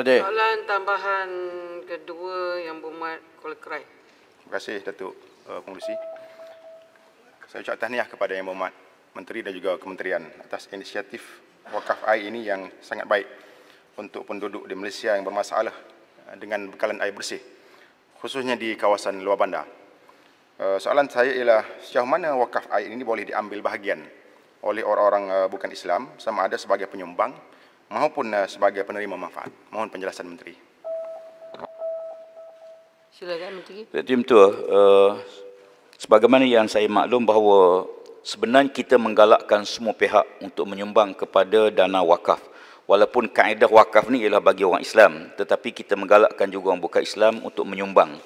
Soalan tambahan kedua yang bermat Kolkrai. Terima kasih Datuk uh, eh, Pengurusi. Saya ucap tahniah kepada yang bermat Menteri dan juga Kementerian atas inisiatif wakaf air ini yang sangat baik untuk penduduk di Malaysia yang bermasalah eh, dengan bekalan air bersih khususnya di kawasan luar bandar. Eh, soalan saya ialah sejauh mana wakaf air ini boleh diambil bahagian oleh orang-orang bukan Islam sama ada sebagai penyumbang maupun eh, sebagai penerima manfaat. Mohon penjelasan Menteri. Silakan Menteri. Jadi betul. Uh, sebagaimana yang saya maklum bahawa sebenarnya kita menggalakkan semua pihak untuk menyumbang kepada dana wakaf. Walaupun kaedah wakaf ni ialah bagi orang Islam, tetapi kita menggalakkan juga orang bukan Islam untuk menyumbang.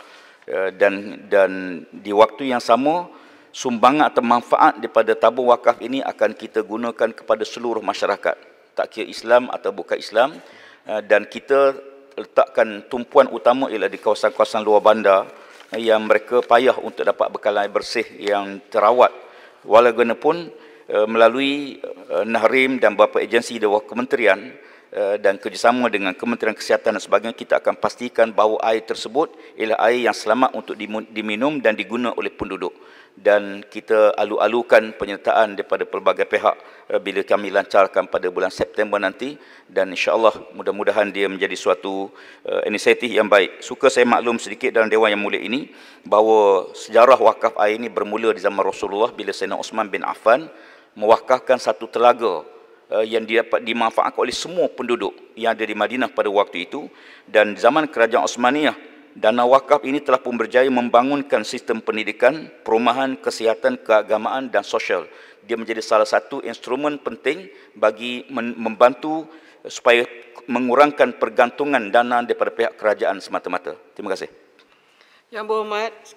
Eh, dan dan di waktu yang sama, sumbangan atau manfaat daripada tabung wakaf ini akan kita gunakan kepada seluruh masyarakat tak kira Islam atau bukan Islam eh, dan kita letakkan tumpuan utama ialah di kawasan-kawasan luar bandar eh, yang mereka payah untuk dapat bekalan air bersih yang terawat walaupun eh, melalui Nahrim dan beberapa agensi di bawah kementerian Eh, dan kerjasama dengan Kementerian Kesihatan dan sebagainya kita akan pastikan bahawa air tersebut ialah air yang selamat untuk diminum dan diguna oleh penduduk dan kita alu-alukan penyertaan daripada pelbagai pihak eh, bila kami lancarkan pada bulan September nanti dan insyaAllah mudah-mudahan dia menjadi suatu uh, inisiatif yang baik suka saya maklum sedikit dalam Dewan Yang Mulia ini bahawa sejarah wakaf air ini bermula di zaman Rasulullah bila Sayyidina Osman bin Affan mewakafkan satu telaga Eh, yang didapat dimanfaatkan oleh semua penduduk yang ada di Madinah pada waktu itu dan zaman kerajaan Osmaniyah dana wakaf ini telah pun berjaya membangunkan sistem pendidikan, perumahan, kesihatan, keagamaan dan sosial. Dia menjadi salah satu instrumen penting bagi membantu supaya mengurangkan pergantungan dana daripada pihak kerajaan semata-mata. Terima kasih. Yang berhormat,